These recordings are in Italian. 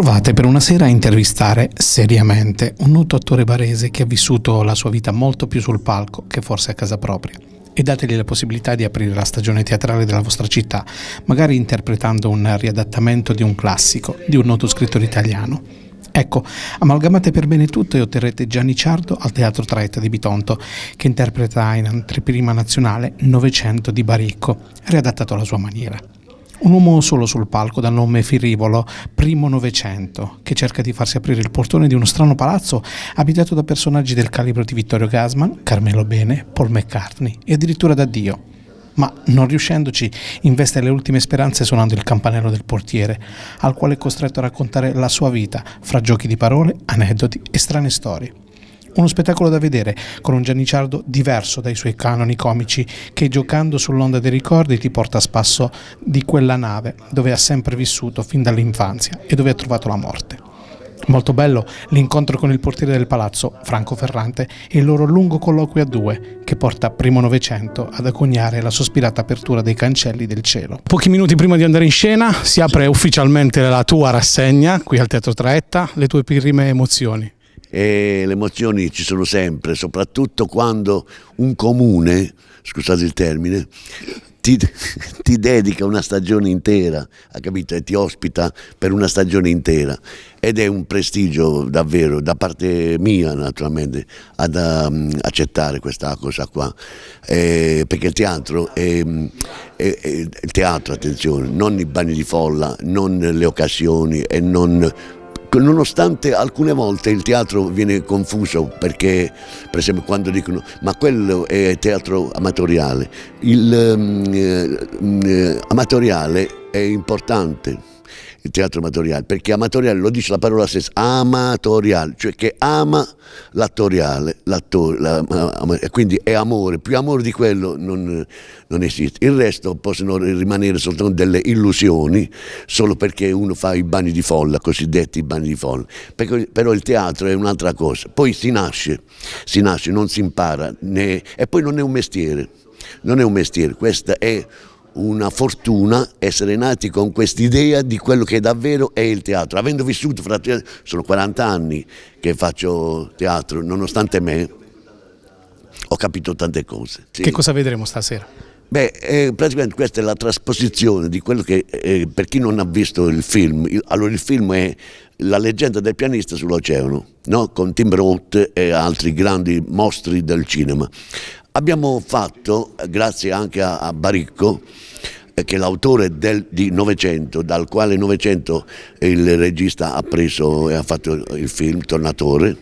provate per una sera a intervistare seriamente un noto attore barese che ha vissuto la sua vita molto più sul palco che forse a casa propria e dategli la possibilità di aprire la stagione teatrale della vostra città, magari interpretando un riadattamento di un classico, di un noto scrittore italiano. Ecco, amalgamate per bene tutto e otterrete Gianni Ciardo al Teatro Traetta di Bitonto, che interpreta in anteprima nazionale 900 di Baricco, riadattato alla sua maniera. Un uomo solo sul palco dal nome Firivolo, primo Novecento, che cerca di farsi aprire il portone di uno strano palazzo abitato da personaggi del calibro di Vittorio Gasman, Carmelo Bene, Paul McCartney e addirittura da Dio. Ma non riuscendoci, investe le ultime speranze suonando il campanello del portiere, al quale è costretto a raccontare la sua vita fra giochi di parole, aneddoti e strane storie. Uno spettacolo da vedere, con un Gianniciardo diverso dai suoi canoni comici, che giocando sull'onda dei ricordi ti porta a spasso di quella nave dove ha sempre vissuto fin dall'infanzia e dove ha trovato la morte. Molto bello l'incontro con il portiere del palazzo, Franco Ferrante, e il loro lungo colloquio a due, che porta primo Novecento ad accognare la sospirata apertura dei cancelli del cielo. Pochi minuti prima di andare in scena si apre ufficialmente la tua rassegna qui al Teatro Traetta, le tue prime emozioni e le emozioni ci sono sempre, soprattutto quando un comune, scusate il termine, ti, ti, dedica una stagione intera, ha capito? E ti ospita per una stagione intera. Ed è un prestigio davvero, da parte mia naturalmente, ad um, accettare questa cosa qua. Eh, perché il teatro è, è, è, il teatro, attenzione, non i bagni di folla, non le occasioni e non nonostante alcune volte il teatro viene confuso perché per esempio quando dicono ma quello è teatro amatoriale, il um, eh, amatoriale è importante il teatro amatoriale, perché amatoriale lo dice la parola stessa, amatoriale, cioè che ama l'attoriale, e quindi è amore, più amore di quello non, non, esiste. Il resto possono rimanere soltanto delle illusioni, solo perché uno fa i bagni di folla, cosiddetti bagni di folla, perché, però il teatro è un'altra cosa, poi si nasce, si nasce, non si impara, né, e poi non è un mestiere, non è un mestiere, questa è una fortuna essere nati con quest'idea di quello che davvero è il teatro. Avendo vissuto, fra, sono 40 anni che faccio teatro, nonostante me ho capito tante cose. Sì. Che cosa vedremo stasera? Beh, eh, praticamente questa è la trasposizione di quello che, eh, per chi non ha visto il film, il, allora il film è La leggenda del pianista sull'oceano, no? con Tim Roth e altri grandi mostri del cinema. Abbiamo fatto, grazie anche a, a Baricco, eh, che è l'autore di Novecento, dal quale Novecento il regista ha preso e ha fatto il film Tornatore,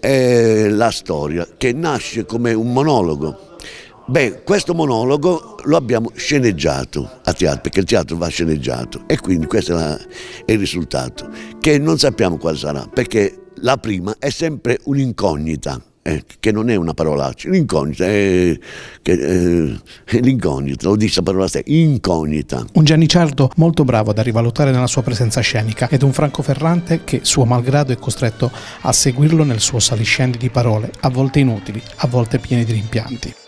è la storia che nasce come un monologo. Beh, questo monologo lo abbiamo sceneggiato a teatro, perché il teatro va sceneggiato e quindi questo è, la, è il risultato, che non sappiamo quale sarà, perché la prima è sempre un'incognita eh, che non è una parolaccia, l'incognita, eh, l'incognita, lo dice la parola stessa, incognita. Un Gianni molto bravo da rivalutare nella sua presenza scenica ed un Franco Ferrante che, suo malgrado, è costretto a seguirlo nel suo saliscendi di parole, a volte inutili, a volte piene di rimpianti.